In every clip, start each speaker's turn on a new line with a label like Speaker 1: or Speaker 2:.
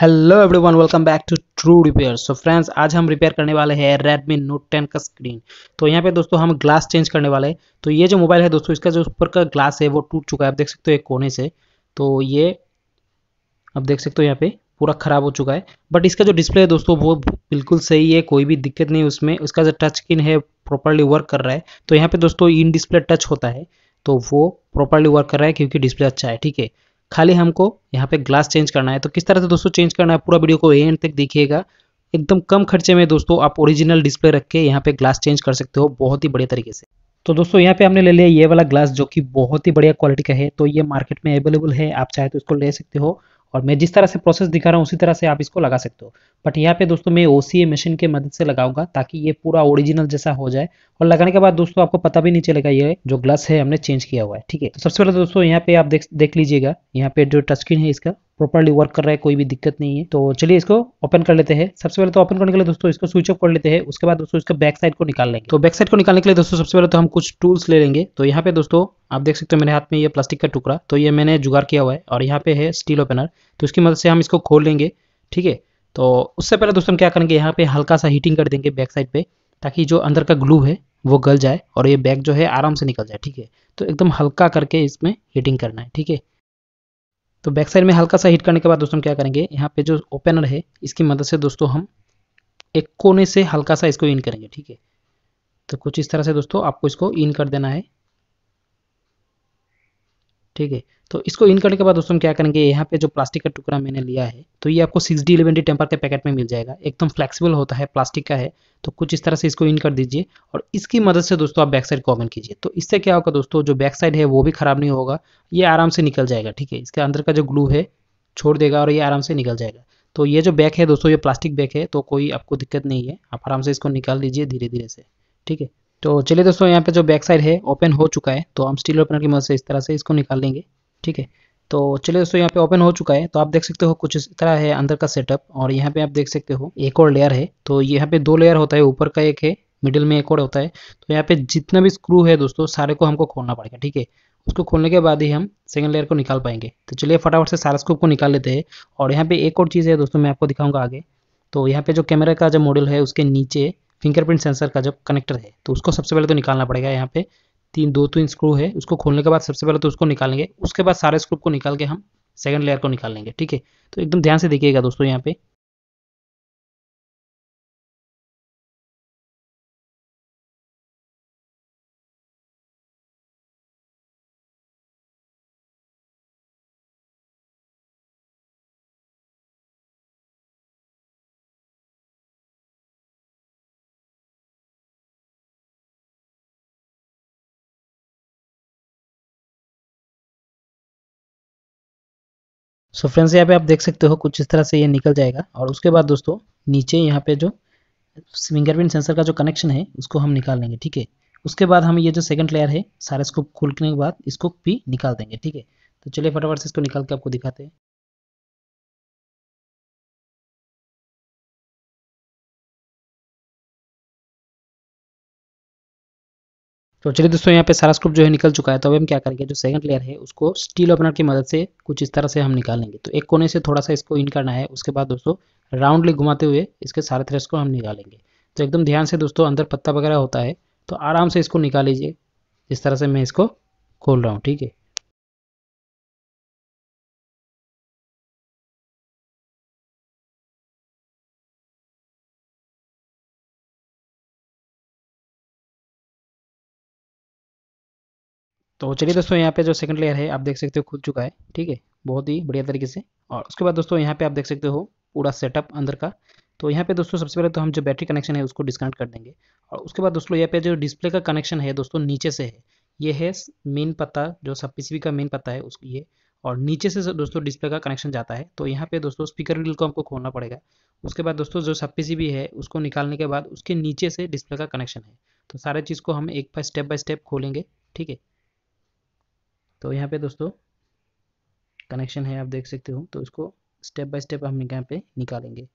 Speaker 1: hello everyone welcome back to true repair so friends आज हम repair करने वाले हैं रेडमी नोट टेन का स्क्रीन तो यहाँ पे दोस्तों हम ग्लास चेंज करने वाले हैं तो ये जो मोबाइल है दोस्तों इसका जो ऊपर का ग्लास है वो टूट चुका है आप देख सकते हो एक कोने से तो ये आप देख सकते हो यहाँ पे पूरा ख़राब हो चुका है बट इसका जो डिस्प्ले है दोस्तों वो बिल्कुल सही है कोई भी दिक्कत नहीं उसमें उसका जो टच स्क्रीन है प्रॉपरली वर्क कर रहा है तो यहाँ पे दोस्तों इन डिस्प्ले टच होता है तो वो प्रॉपरली वर्क कर रहा है क्योंकि डिस्प्ले अच्छा है ठीक है खाली हमको यहाँ पे ग्लास चेंज करना है तो किस तरह से दोस्तों चेंज करना है पूरा वीडियो को एंड तक देखिएगा एकदम कम खर्चे में दोस्तों आप ओरिजिनल डिस्प्ले रख के यहाँ पे ग्लास चेंज कर सकते हो बहुत ही बढ़िया तरीके से तो दोस्तों यहाँ पे हमने ले लिया ये वाला ग्लास जो कि बहुत ही बढ़िया क्वालिटी का है तो ये मार्केट में अवेलेबल है आप चाहे तो इसको ले सकते हो और मैं जिस तरह से प्रोसेस दिखा रहा हूँ उसी तरह से आप इसको लगा सकते हो बट यहाँ पे दोस्तों मैं ओ मशीन के मदद से लगाऊंगा ताकि ये पूरा ओरिजिनल जैसा हो जाए और लगाने के बाद दोस्तों आपको पता भी नहीं चलेगा ये जो ग्लास है हमने चेंज किया हुआ है ठीक है तो सबसे पहले दोस्तों यहाँ पे आप देख देख लीजिएगा यहाँ पे जो टच स्क्रीन है इसका प्रॉपरली वर्क कर रहा है कोई भी दिक्कत नहीं है तो चलिए इसको ओपन कर लेते हैं सबसे पहले तो ओपन करने के लिए दोस्तों इसको स्विच ऑफ कर लेते हैं उसके बाद दोस्तों इसका बैक साइड को निकाल लेंगे तो बैक साइड को निकालने के लिए दोस्तों सबसे पहले तो हम कुछ टूल्स ले लेंगे तो यहाँ पे दोस्तों आप देख सकते हो मेरे हाथ में ये प्लास्टिक का टुकड़ा तो ये मैंने जुगाड़ किया हुआ है और यहाँ पे है स्टील ओपनर तो इसकी मदद से हम इसको खोल लेंगे ठीक है तो उससे पहले दोस्तों हम क्या करेंगे यहाँ पे हल्का सा हीटिंग कर देंगे बैक साइड पे ताकि जो अंदर का ग्लू है वो गल जाए और ये बैग जो है आराम से निकल जाए ठीक है तो एकदम हल्का करके इसमें हीटिंग करना है ठीक है तो बैक साइड में हल्का सा हिट करने के बाद दोस्तों हम क्या करेंगे यहाँ पे जो ओपनर है इसकी मदद से दोस्तों हम एक कोने से हल्का सा इसको इन करेंगे ठीक है तो कुछ इस तरह से दोस्तों आपको इसको इन कर देना है ठीक है तो इसको इन करने के बाद दोस्तों हम क्या करेंगे यहाँ पे जो प्लास्टिक का टुकड़ा मैंने लिया है तो ये आपको सिक्स डी इलेवन टेम्पर के पैकेट में मिल जाएगा एकदम फ्लेक्सिबल होता है प्लास्टिक का है तो कुछ इस तरह से इसको इन कर दीजिए और इसकी मदद से दोस्तों आप बैक साइड को ओपन कीजिए तो इससे क्या होगा दोस्तों जो बैक साइड है वो भी खराब नहीं होगा ये आराम से निकल जाएगा ठीक है इसके अंदर का जो ग्लू है छोड़ देगा और ये आराम से निकल जाएगा तो ये जो बैग है दोस्तों ये प्लास्टिक बैग है तो कोई आपको दिक्कत नहीं है आप आराम से इसको निकाल लीजिए धीरे धीरे से ठीक है तो चलिए दोस्तों यहाँ पे जो बैक साइड है ओपन हो चुका है तो हम स्टील ओपनर की मदद से इस तरह से इसको निकाल लेंगे ठीक है तो चलिए दोस्तों यहाँ पे ओपन हो चुका है तो आप देख सकते हो कुछ इस तरह है अंदर का सेटअप और यहाँ पे आप देख सकते हो एक और लेयर है तो यहाँ पे दो लेयर होता है ऊपर का एक है मिडिल में एक और होता है तो यहाँ पे जितना भी स्क्रू है दोस्तों सारे को हमको खोलना पड़ेगा ठीक है उसको खोलने के बाद ही हम सेकेंड लेयर को निकाल पाएंगे तो चलिए फटाफट से सारा स्क्रूप को निकाल लेते हैं और यहाँ पे एक और चीज़ है दोस्तों मैं आपको दिखाऊंगा आगे तो यहाँ पे जो कैमरा का जो मॉडल है उसके नीचे फिंगरप्रिंट सेंसर का जो कनेक्टर है तो उसको सबसे पहले तो निकालना पड़ेगा यहाँ पे तीन दो तीन तो स्क्रू है उसको खोलने के बाद सबसे
Speaker 2: पहले तो उसको निकालेंगे उसके बाद सारे स्क्रू को निकाल के हम सेकंड लेयर को निकाल लेंगे ठीक है तो एकदम ध्यान से देखिएगा
Speaker 3: दोस्तों यहाँ पे सो फ्रेंड्स यहाँ पे आप देख सकते हो कुछ इस तरह
Speaker 2: से ये निकल जाएगा और उसके बाद दोस्तों नीचे यहाँ पे जो फिंगरप्रिंट सेंसर का जो कनेक्शन
Speaker 1: है उसको हम निकाल लेंगे ठीक है उसके बाद हम ये जो सेकंड लेयर है सारे इसको खोलने के बाद इसको
Speaker 3: भी निकाल देंगे ठीक है तो चलिए फटाफट से इसको निकाल के आपको दिखाते हैं तो चलिए दोस्तों यहाँ पे सारा स्क्रूप जो है निकल चुका है तो अब हम क्या करेंगे जो
Speaker 1: सेकंड लेयर है उसको स्टील ओपनर की मदद से कुछ इस तरह से हम निकाल लेंगे तो एक कोने से थोड़ा सा इसको इन करना है उसके बाद दोस्तों राउंडली घुमाते हुए इसके सारे थ्रेस को हम निकालेंगे तो एकदम ध्यान से दोस्तों अंदर
Speaker 2: पत्ता वगैरह होता है तो आराम से इसको निकाल लीजिए इस तरह से मैं इसको खोल रहा हूँ ठीक है
Speaker 3: तो चलिए दोस्तों यहाँ पे
Speaker 2: जो सेकंड लेयर है आप देख सकते हो खुल चुका है ठीक है बहुत ही बढ़िया तरीके से और उसके बाद दोस्तों यहाँ पे आप देख सकते
Speaker 1: हो पूरा सेटअप अंदर का तो यहाँ पे दोस्तों सबसे पहले तो हम जो बैटरी कनेक्शन है उसको डिस्काउंट कर देंगे और उसके बाद दोस्तों यहाँ पे जो डिस्प्ले का कनेक्शन है दोस्तों नीचे से है ये है मेन पता जो सब पी का मेन पता है उस ये और नीचे से दोस्तों डिस्प्ले का कनेक्शन जाता है तो यहाँ पे दोस्तों स्पीकर रिल को हमको खोलना पड़ेगा उसके बाद दोस्तों जो सब पी है उसको निकालने के बाद उसके नीचे से डिस्प्ले का कनेक्शन है तो सारे चीज़ को हम एक बाय स्टेप बाय स्टेप खोलेंगे ठीक है तो यहाँ पे दोस्तों कनेक्शन है आप देख सकते हो तो इसको स्टेप बाय स्टेप हम यहाँ पे निकालेंगे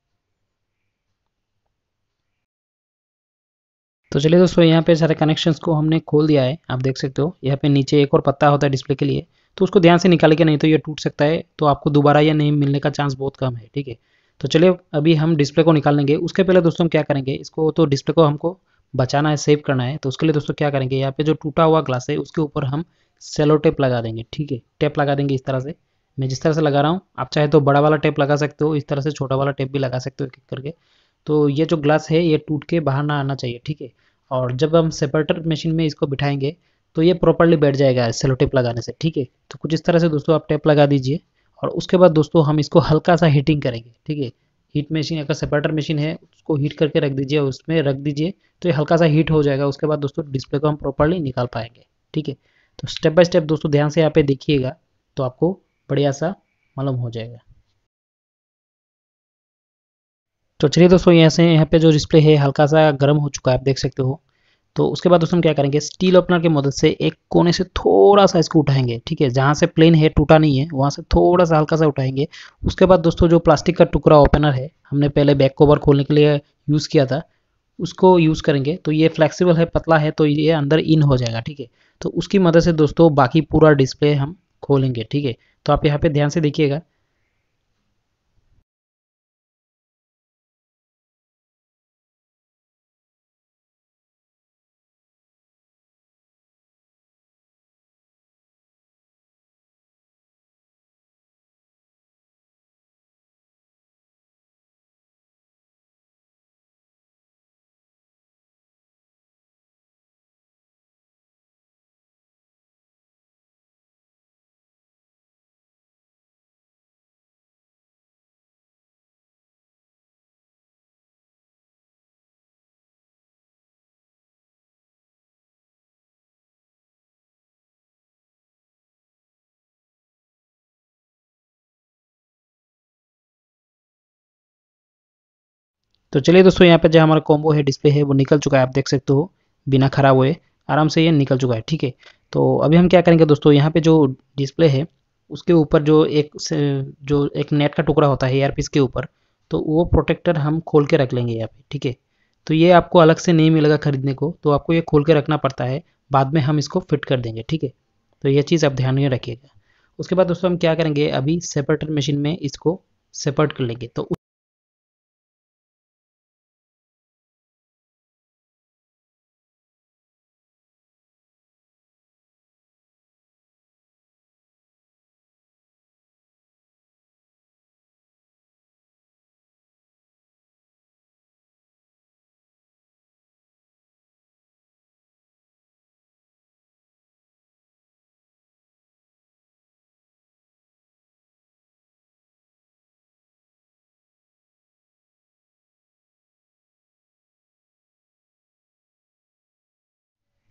Speaker 1: तो चलिए दोस्तों यहाँ पे सारे कनेक्शंस को हमने खोल दिया है आप देख सकते हो यहाँ पे नीचे एक और पत्ता होता है डिस्प्ले के लिए तो उसको ध्यान से निकाल के नहीं तो ये टूट सकता है तो आपको दोबारा यह नहीं मिलने का चांस बहुत कम है ठीक है तो चलिए अभी हम डिस्प्ले को निकाल लेंगे उसके पहले दोस्तों हम क्या करेंगे इसको तो डिस्प्ले को हमको बचाना है सेव करना है तो उसके लिए दोस्तों क्या करेंगे यहाँ पे जो टूटा हुआ ग्लास है उसके ऊपर हम सेलो टेप लगा देंगे ठीक है टेप लगा देंगे इस तरह से मैं जिस तरह से लगा रहा हूँ आप चाहे तो बड़ा वाला टेप लगा सकते हो इस तरह से छोटा वाला टेप भी लगा सकते हो एक करके तो ये जो ग्लास है ये टूट के बाहर ना आना चाहिए ठीक है और जब हम सेपरेटर मशीन में इसको बिठाएंगे तो ये प्रॉपरली बैठ जाएगा सेलो टेप लगाने से ठीक है तो कुछ इस तरह से दोस्तों आप टेप लगा दीजिए और उसके बाद दोस्तों हम इसको हल्का सा हीटिंग करेंगे ठीक है हीट मशीन अगर सेपरेटर मशीन है उसको हीट करके रख दीजिए उसमें रख दीजिए तो ये हल्का सा हीट हो जाएगा उसके बाद दोस्तों डिस्प्ले को हम प्रॉपरली निकाल पाएंगे ठीक है तो स्टेप बाय स्टेप दोस्तों ध्यान से यहाँ पे देखिएगा तो आपको बढ़िया सा मालूम हो जाएगा तो चलिए दोस्तों यहाँ से यहाँ पे जो डिस्प्ले है हल्का सा गर्म हो चुका है आप देख सकते हो तो उसके बाद दोस्तों हम क्या करेंगे स्टील ओपनर की मदद से एक कोने से थोड़ा सा इसको उठाएंगे ठीक है जहाँ से प्लेन है टूटा नहीं है वहाँ से थोड़ा सा हल्का सा उठाएंगे उसके बाद दोस्तों जो प्लास्टिक का टुकड़ा ओपनर है हमने पहले बैक कवर खोलने के लिए यूज़ किया था उसको यूज़ करेंगे तो ये फ्लेक्सिबल है पतला है तो ये अंदर इन हो जाएगा ठीक है तो उसकी मदद से दोस्तों बाकी पूरा
Speaker 3: डिस्प्ले हम खोलेंगे ठीक है तो आप यहाँ पे ध्यान से देखिएगा तो चलिए दोस्तों यहाँ पे जो हमारा कॉम्बो है डिस्प्ले है वो निकल चुका है आप देख
Speaker 1: सकते हो बिना खराब हुए आराम से ये निकल चुका है ठीक है तो अभी हम क्या करेंगे दोस्तों यहाँ पे जो डिस्प्ले है उसके ऊपर जो एक जो एक नेट का टुकड़ा होता है एयरपीस के ऊपर तो वो प्रोटेक्टर हम खोल के रख लेंगे यहाँ पे ठीक है तो ये आपको अलग से नहीं मिलेगा खरीदने को तो आपको ये खोल के रखना पड़ता है बाद में हम इसको फिट कर देंगे ठीक है तो ये चीज़ आप ध्यान
Speaker 2: में रखिएगा उसके बाद दोस्तों हम क्या करेंगे अभी सेपरेटर मशीन में इसको सेपरेट कर लेंगे
Speaker 3: तो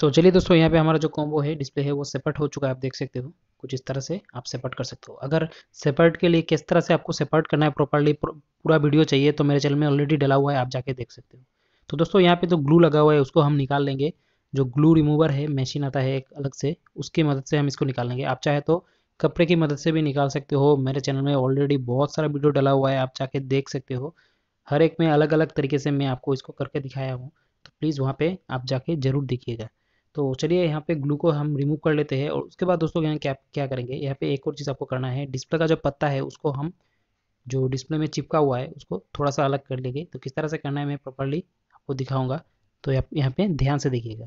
Speaker 3: तो चलिए दोस्तों यहाँ पे हमारा जो कॉम्बो है डिस्प्ले है वो सेपरेट हो चुका है आप देख सकते हो
Speaker 1: कुछ इस तरह से आप सेपरेट कर सकते हो अगर सेपरेट के लिए किस तरह से आपको सेपरेट करना है प्रॉपरली पूरा वीडियो चाहिए तो मेरे चैनल में ऑलरेडी डला हुआ है आप जाके देख सकते हो तो दोस्तों यहाँ पे जो तो ग्लू लगा हुआ है उसको हम निकाल लेंगे जो ग्लू रिमूवर है मशीन आता है एक अलग से उसकी मदद से हम इसको निकाल लेंगे आप चाहे तो कपड़े की मदद से भी निकाल सकते हो मेरे चैनल में ऑलरेडी बहुत सारा वीडियो डला हुआ है आप जाके देख सकते हो हर एक में अलग अलग तरीके से मैं आपको इसको करके दिखाया हूँ तो प्लीज़ वहाँ पे आप जाके ज़रूर देखिएगा तो चलिए यहाँ पे ग्लू को हम रिमूव कर लेते हैं और उसके बाद दोस्तों यहाँ क्या क्या करेंगे यहाँ पे एक और चीज़ आपको करना है डिस्प्ले का जो पत्ता है उसको हम जो डिस्प्ले में चिपका
Speaker 2: हुआ है उसको थोड़ा सा अलग कर लेंगे तो किस तरह से करना है मैं प्रॉपरली आपको दिखाऊंगा तो यहाँ पे
Speaker 3: ध्यान से देखिएगा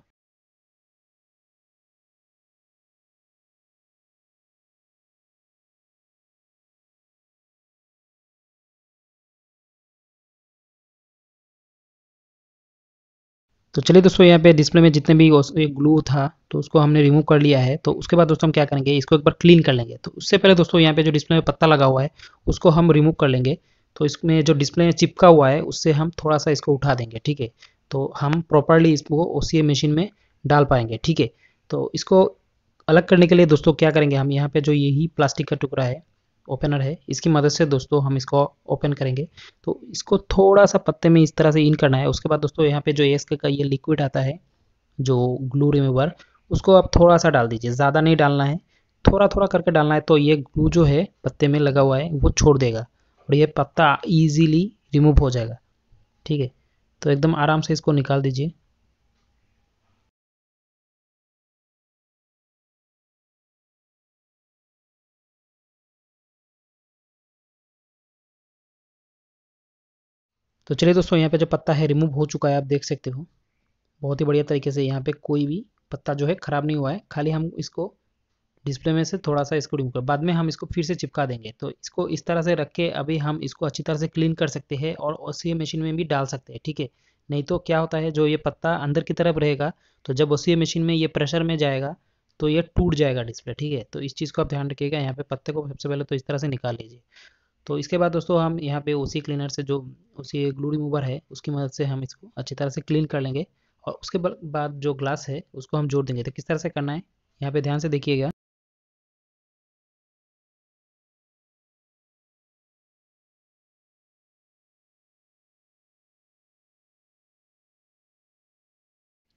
Speaker 3: तो चलिए
Speaker 2: दोस्तों यहाँ पे डिस्प्ले में जितने भी ग्लू था तो उसको हमने रिमूव कर लिया है तो उसके बाद दोस्तों हम क्या करेंगे इसको
Speaker 1: एक बार क्लीन कर लेंगे तो उससे पहले दोस्तों यहाँ पे जो डिस्प्ले में पत्ता लगा हुआ है उसको हम रिमूव कर लेंगे तो इसमें जो डिस्प्ले में चिपका हुआ है उससे हम थोड़ा सा इसको उठा देंगे ठीक है तो हम प्रॉपरली इसको ओ मशीन में डाल पाएंगे ठीक है तो इसको अलग करने के लिए दोस्तों क्या करेंगे हम यहाँ पे जो यही प्लास्टिक का टुकड़ा है ओपनर है इसकी मदद से दोस्तों हम इसको ओपन करेंगे तो इसको थोड़ा सा पत्ते में इस तरह से इन करना है उसके बाद दोस्तों यहाँ पे जो एस का ये लिक्विड आता है जो ग्लू रिमूवर उसको आप थोड़ा सा डाल दीजिए ज़्यादा नहीं डालना है थोड़ा थोड़ा करके डालना है तो ये ग्लू जो है पत्ते में लगा हुआ है वो छोड़ देगा और ये पत्ता
Speaker 2: ईजीली रिमूव हो जाएगा ठीक है तो एकदम आराम से इसको निकाल दीजिए
Speaker 3: तो चलिए दोस्तों यहाँ पे जो पत्ता है रिमूव हो चुका है आप देख सकते हो
Speaker 1: बहुत ही बढ़िया तरीके से यहाँ पे कोई भी पत्ता जो है ख़राब नहीं हुआ है खाली हम इसको डिस्प्ले में से थोड़ा सा इसको रिमूव कर बाद में हम इसको फिर से चिपका देंगे तो इसको इस तरह से रख के अभी हम इसको अच्छी तरह से क्लीन कर सकते हैं और ओसी मशीन में भी डाल सकते हैं ठीक है नहीं तो क्या होता है जो ये पत्ता अंदर की तरफ रहेगा तो जब ओसीए मशीन में ये प्रेशर में जाएगा तो ये टूट जाएगा डिस्प्ले ठीक है तो इस चीज़ को आप ध्यान रखिएगा यहाँ पे पत्ते को सबसे पहले तो इस तरह से निकाल लीजिए तो इसके बाद दोस्तों हम यहाँ पे उसी क्लीनर से जो उसी ग्लू रिमूवर है उसकी मदद से हम इसको अच्छी तरह से क्लीन कर लेंगे और उसके
Speaker 2: बाद जो ग्लास है उसको हम जोड़ देंगे तो किस तरह से करना है यहाँ पे ध्यान से देखिएगा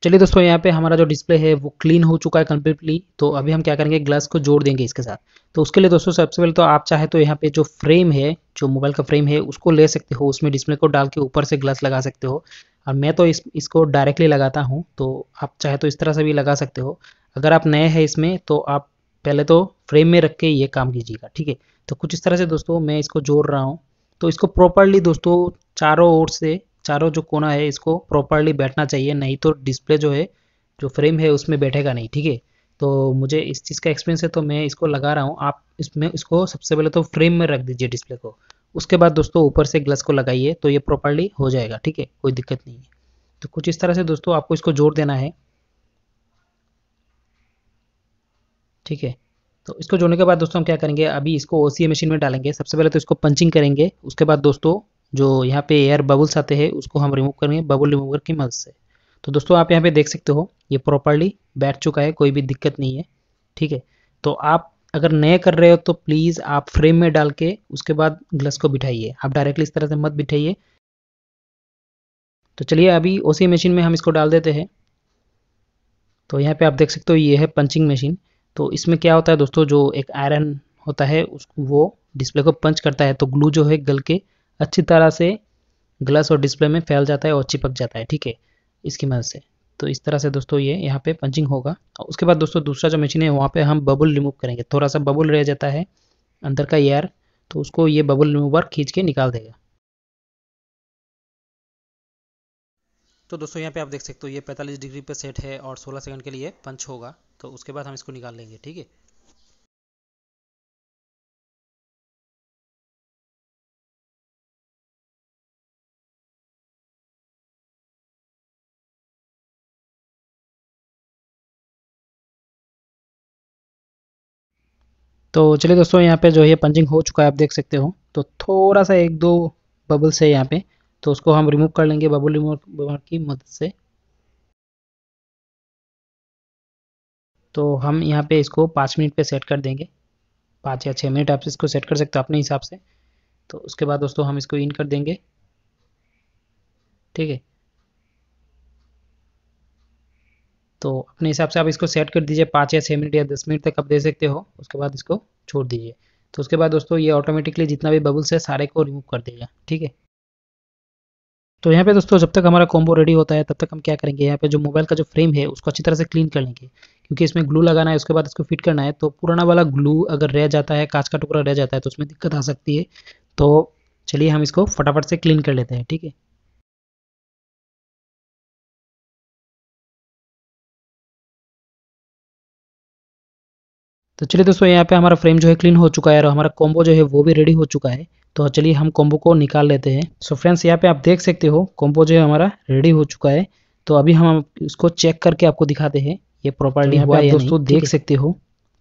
Speaker 2: चलिए दोस्तों यहाँ पे हमारा जो डिस्प्ले है वो क्लीन हो चुका है कम्प्लीटली तो अभी हम क्या करेंगे ग्लास को जोड़ देंगे
Speaker 1: इसके साथ तो उसके लिए दोस्तों सबसे पहले तो आप चाहे तो यहाँ पे जो फ्रेम है जो मोबाइल का फ्रेम है उसको ले सकते हो उसमें डिस्प्ले को डाल के ऊपर से ग्लास लगा सकते हो और मैं तो इस इसको डायरेक्टली लगाता हूँ तो आप चाहे तो इस तरह से भी लगा सकते हो अगर आप नए हैं इसमें तो आप पहले तो फ्रेम में रख के ये काम कीजिएगा ठीक है तो कुछ इस तरह से दोस्तों मैं इसको जोड़ रहा हूँ तो इसको प्रॉपरली दोस्तों चारों ओर से चारों जो कोना है इसको प्रॉपरली बैठना चाहिए नहीं तो डिस्प्ले जो है जो फ्रेम है उसमें बैठेगा नहीं ठीक है तो मुझे इस चीज़ का एक्सपीरियंस है तो मैं इसको लगा रहा हूँ आप इसमें इसको सबसे पहले तो फ्रेम में रख दीजिए डिस्प्ले को उसके बाद दोस्तों ऊपर से ग्लास को लगाइए तो ये प्रॉपरली हो जाएगा ठीक है कोई दिक्कत नहीं है तो कुछ इस तरह से दोस्तों आपको इसको जोड़ देना है ठीक है तो इसको जोड़ने के बाद दोस्तों हम क्या करेंगे अभी इसको ओ मशीन में डालेंगे सबसे पहले तो इसको पंचिंग करेंगे उसके बाद दोस्तों जो यहाँ पे एयर बबल्स आते हैं उसको हम रिमूव करेंगे बबल रिमूवर की मदद से तो दोस्तों आप यहाँ पे देख सकते हो ये प्रॉपरली बैठ चुका है कोई भी दिक्कत नहीं है ठीक है तो आप अगर नए कर रहे हो तो प्लीज़ आप फ्रेम में डाल के उसके बाद ग्लस को बिठाइए आप डायरेक्टली इस तरह से मत बिठाइए तो चलिए अभी ओसी मशीन में हम इसको डाल देते हैं तो यहाँ पे आप देख सकते हो ये है पंचिंग मशीन तो इसमें क्या होता है दोस्तों जो एक आयरन होता है उस वो डिस्प्ले को पंच करता है तो ग्लू जो है गल के अच्छी तरह से ग्लास और डिस्प्ले में फैल जाता है और चिपक जाता है ठीक है इसकी मदद से तो इस तरह से दोस्तों ये यहाँ पे पंचिंग होगा उसके बाद दोस्तों दूसरा जो मशीन है वहाँ पे हम बबल रिमूव करेंगे
Speaker 2: थोड़ा सा बबल रह जाता है अंदर का एयर तो उसको ये बबल रिमूवर खींच के निकाल देगा
Speaker 1: तो दोस्तों यहाँ पे आप देख सकते हो ये 45
Speaker 2: डिग्री पे सेट है और 16 सेकंड के लिए पंच होगा तो उसके बाद हम इसको निकाल लेंगे ठीक है तो चलिए दोस्तों यहाँ पे जो है पंचिंग हो चुका है आप देख सकते हो तो थोड़ा सा एक दो बबल्स है यहाँ पे तो उसको हम रिमूव कर लेंगे बबल रिमूवर की मदद से तो हम यहाँ पे इसको पाँच मिनट पे सेट कर
Speaker 1: देंगे पाँच या छः मिनट आप इसको सेट कर सकते हो अपने हिसाब से तो उसके बाद दोस्तों हम इसको इन कर देंगे ठीक है तो अपने हिसाब से आप इसको सेट कर दीजिए पाँच या छः मिनट या दस मिनट तक आप दे सकते हो उसके बाद इसको छोड़ दीजिए तो उसके बाद दोस्तों ये ऑटोमेटिकली जितना भी बबल्स है सारे को रिमूव कर देगा ठीक है तो यहाँ पे दोस्तों जब तक हमारा कॉम्बो रेडी होता है तब तक हम क्या करेंगे यहाँ पे जो मोबाइल का जो फ्रेम है उसको अच्छी तरह से क्लीन कर लेंगे क्योंकि इसमें ग्लू लगाना है उसके बाद इसको फिट करना है तो पुराना वाला
Speaker 2: ग्लू अगर रह जाता है कांच का टुकड़ा रह जाता है तो उसमें दिक्कत आ सकती है तो चलिए हम इसको
Speaker 3: फटाफट से क्लीन कर लेते हैं ठीक है तो चलिए दोस्तों
Speaker 2: यहाँ पे हमारा फ्रेम जो है क्लीन हो चुका है और हमारा कॉम्बो जो है वो भी रेडी हो चुका है तो चलिए हम कॉम्बो को निकाल
Speaker 1: लेते हैं सो फ्रेंड्स यहाँ पे आप देख सकते हो कॉम्बो जो है हमारा रेडी हो चुका है तो अभी हम इसको चेक करके आपको दिखाते हैं ये तो प्रॉपर्टी हुआ है दोस्तों देख सकते हो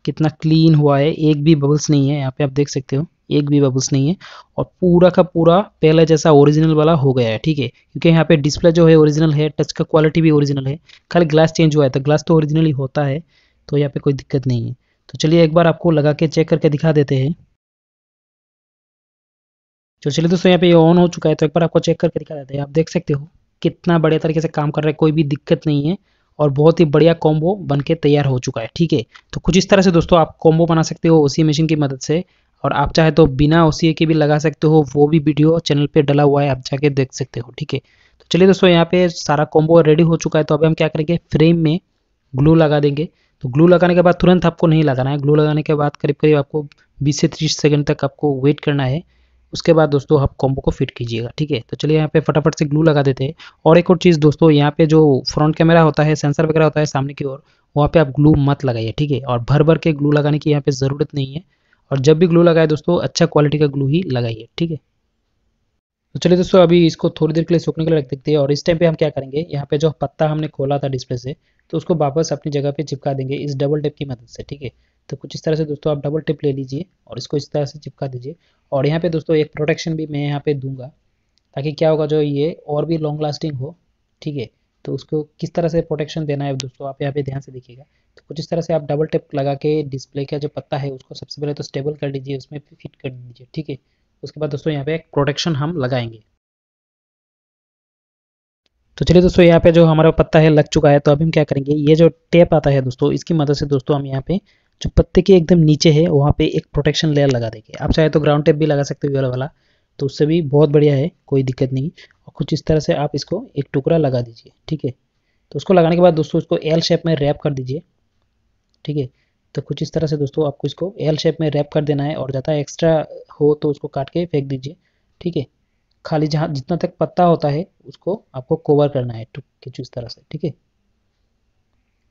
Speaker 1: कितना क्लीन हुआ है एक भी बबल्स नहीं है यहाँ पे आप देख सकते हो एक भी बबल्स नहीं है और पूरा का पूरा पहले जैसा ओरिजिनल वाला हो गया है ठीक है क्योंकि यहाँ पे डिस्प्ले जो है ओरिजिनल है टच का क्वालिटी भी ओरिजिनल है खाली ग्लास चेंज हुआ है तो ग्लास तो ओरिजिनल ही होता है तो यहाँ पे कोई दिक्कत नहीं है तो चलिए एक बार आपको लगा के चेक करके दिखा देते हैं तो चलिए दोस्तों यहाँ पे ये ऑन हो चुका है तो एक बार आपको चेक करके दिखा देते हैं आप देख सकते हो कितना बढ़िया तरीके से काम कर रहा है कोई भी दिक्कत नहीं है और बहुत ही बढ़िया कॉम्बो बन के तैयार हो चुका है ठीक है तो कुछ इस तरह से दोस्तों आप कॉम्बो बना सकते हो उसी मशीन की मदद से और आप चाहे तो बिना उसी के भी लगा सकते हो वो भी वीडियो चैनल पे डला हुआ है आप जाके देख सकते हो ठीक है तो चलिए दोस्तों यहाँ पे सारा कॉम्बो रेडी हो चुका है तो अभी हम क्या करेंगे फ्रेम में ग्लू लगा देंगे तो ग्लू लगाने के बाद तुरंत आपको नहीं लगाना है ग्लू लगाने के बाद करीब करीब आपको 20 से 30 सेकंड तक आपको वेट करना है उसके बाद दोस्तों आप कॉम्बो को फिट कीजिएगा ठीक है तो चलिए यहाँ पे फटाफट से ग्लू लगा देते हैं और एक और चीज़ दोस्तों यहाँ पे जो फ्रंट कैमरा होता है सेंसर वगैरह होता है सामने की ओर वहाँ पे आप ग्लू मत लगाइए ठीक है और भर भर के ग्लू लगाने की यहाँ पे ज़रूरत नहीं है और जब भी ग्लू लगाए दोस्तों अच्छा क्वालिटी का ग्लू ही लगाइए ठीक है तो चलिए दोस्तों अभी इसको थोड़ी देर के लिए सूखने के लिए रख देते हैं और इस टाइम पे हम क्या करेंगे यहाँ पे जो पत्ता हमने खोला था डिस्प्ले से तो उसको वापस अपनी जगह पे चिपका देंगे इस डबल टेप की मदद से ठीक है तो कुछ इस तरह से दोस्तों आप डबल टेप ले लीजिए और इसको इस तरह से चिपका दीजिए और यहाँ पे दोस्तों एक प्रोटेक्शन भी मैं यहाँ पे दूंगा ताकि क्या होगा जो ये और भी लॉन्ग लास्टिंग हो ठीक है तो उसको किस तरह से प्रोटेक्शन देना है दोस्तों आप यहाँ पे ध्यान से देखिएगा तो कुछ इस तरह से आप डबल टेप लगा के डिस्प्ले का जो पत्ता है उसको सबसे पहले तो स्टेबल कर लीजिए उसमें फिट कर दीजिए ठीक है उसके बाद दोस्तों यहाँ पे एक प्रोटेक्शन हम लगाएंगे
Speaker 2: तो चलिए दोस्तों यहाँ पे जो हमारा पत्ता है लग चुका
Speaker 1: है तो अभी हम क्या करेंगे ये जो टेप आता है दोस्तों इसकी मदद से दोस्तों हम यहाँ पे जो पत्ते के एकदम नीचे है वहाँ पे एक प्रोटेक्शन लेयर लगा देंगे आप चाहे तो ग्राउंड टेप भी लगा सकते हो वाला वाला तो उससे भी बहुत बढ़िया है कोई दिक्कत नहीं और कुछ इस तरह से आप इसको एक टुकड़ा लगा दीजिए ठीक है तो उसको लगाने के बाद दोस्तों उसको एल शेप में रैप कर दीजिए ठीक है तो कुछ इस तरह से दोस्तों आपको इसको एल शेप में रैप कर देना है और ज़्यादा एक्स्ट्रा हो तो उसको काट के फेंक दीजिए ठीक है खाली जहाँ जितना तक पत्ता होता है उसको आपको कवर करना है कुछ इस तरह से ठीक है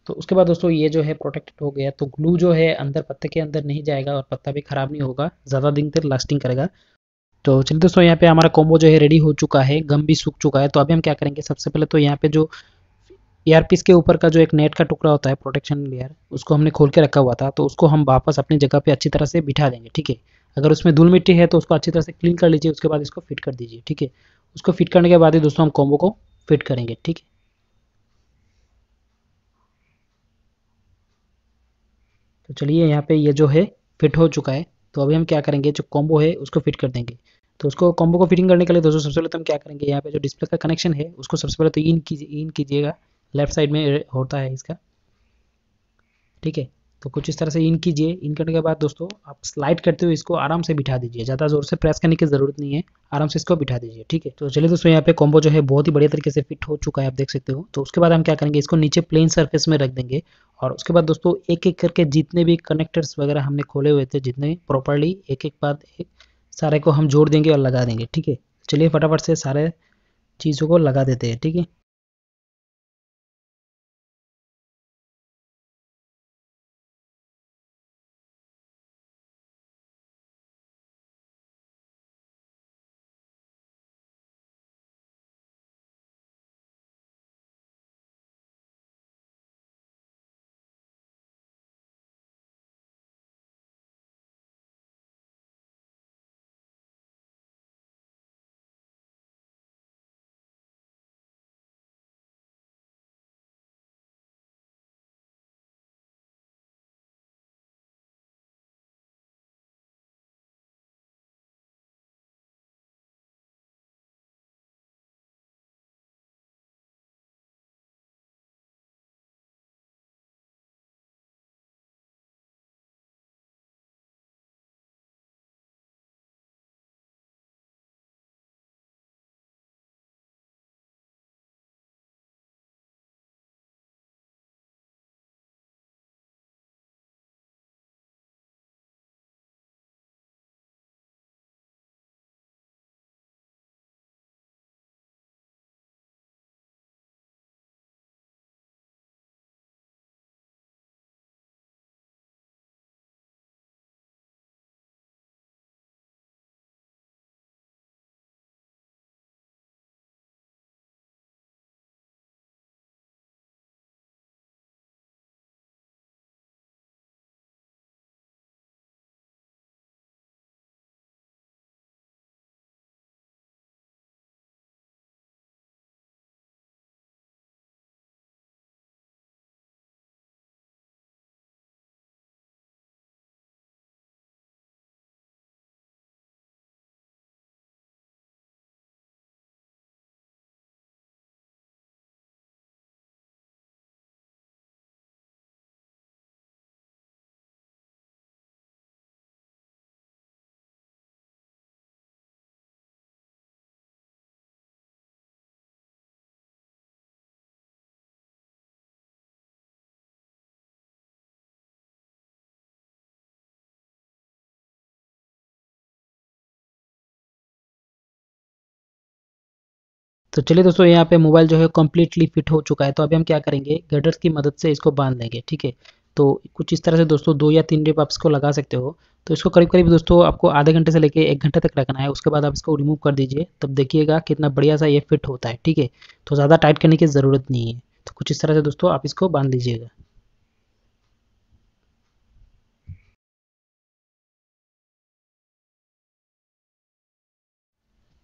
Speaker 1: तो उसके बाद दोस्तों ये जो है प्रोटेक्टेड हो गया तो ग्लू जो है अंदर पत्ते के अंदर नहीं जाएगा और पत्ता भी खराब नहीं होगा ज़्यादा दिन तक लास्टिंग करेगा तो चलिए दोस्तों यहाँ पे हमारा कॉम्बो जो है रेडी हो चुका है गम भी सूख चुका है तो अभी हम क्या करेंगे सबसे पहले तो यहाँ पे जो ईयरपीस e के ऊपर का जो एक नेट का टुकड़ा होता है प्रोटेक्शन लेयर उसको हमने खोल के रखा हुआ था तो उसको हम वापस अपनी जगह पे अच्छी तरह से बिठा देंगे ठीक है अगर उसमें धूल मिट्टी है तो उसको अच्छी तरह से क्लीन कर लीजिए उसके बाद इसको फिट कर दीजिए ठीक है उसको फिट करने के बाद ही दोस्तों हम कॉम्बो को फिट करेंगे ठीक है तो चलिए यहाँ पे ये जो है फिट हो चुका है तो अभी हम क्या करेंगे जो कॉम्बो है उसको फिट कर देंगे तो उसको कॉम्बो को फिटिंग करने के लिए दोस्तों सबसे पहले तो हम क्या करेंगे यहाँ पे जो डिस्प्ले का कनेक्शन है उसको सबसे पहले तो इन कीजिए इन कीजिएगा लेफ्ट साइड में होता है इसका ठीक है तो कुछ इस तरह से इन कीजिए इन करने के बाद दोस्तों आप स्लाइड करते हुए इसको आराम से बिठा दीजिए ज़्यादा जोर से प्रेस करने की ज़रूरत नहीं है आराम से इसको बिठा दीजिए ठीक है तो चलिए दोस्तों यहाँ पे कॉम्बो जो है बहुत ही बढ़िया तरीके से फिट हो चुका है आप देख सकते हो तो उसके बाद हम क्या करेंगे इसको नीचे प्लेन सर्फेस में रख देंगे और उसके बाद दोस्तों एक एक करके जितने भी कनेक्टर्स वगैरह हमने खोले हुए थे जितने प्रॉपरली एक एक बाद एक सारे को हम जोड़ देंगे और लगा देंगे ठीक है चलिए
Speaker 3: फटाफट से सारे चीज़ों को लगा देते हैं ठीक है तो चलिए दोस्तों यहाँ पे मोबाइल जो है कम्प्लीटली फिट हो चुका है तो अभी हम क्या करेंगे
Speaker 1: गर्डर्स की मदद से इसको बांध देंगे ठीक है तो कुछ इस तरह से दोस्तों दो या तीन रेप आप इसको लगा सकते हो तो इसको करीब करीब दोस्तों आपको आधे घंटे से लेके एक घंटे तक रखना है उसके बाद आप इसको रिमूव कर दीजिए तब देखिएगा कितना बढ़िया सा ये फिट होता है ठीक है तो ज़्यादा टाइट करने की ज़रूरत नहीं है तो कुछ इस तरह से दोस्तों
Speaker 3: आप इसको बांध लीजिएगा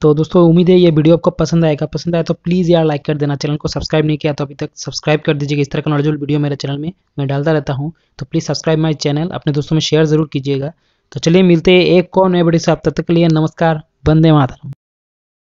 Speaker 3: तो दोस्तों
Speaker 2: उम्मीद है ये वीडियो आपको पसंद आएगा पसंद आया तो प्लीज़ यार लाइक कर देना चैनल को सब्सक्राइब नहीं किया तो अभी तक सब्सक्राइब कर दीजिएगा
Speaker 1: इस तरह का नॉलेजल वीडियो मेरे चैनल में मैं डालता रहता हूँ तो प्लीज़ सब्सक्राइब माई चैनल अपने दोस्तों में शेयर जरूर कीजिएगा तो चलिए मिलते हैं एक और नए बड़ी साहब तब तक के लिए नमस्कार बंदे माता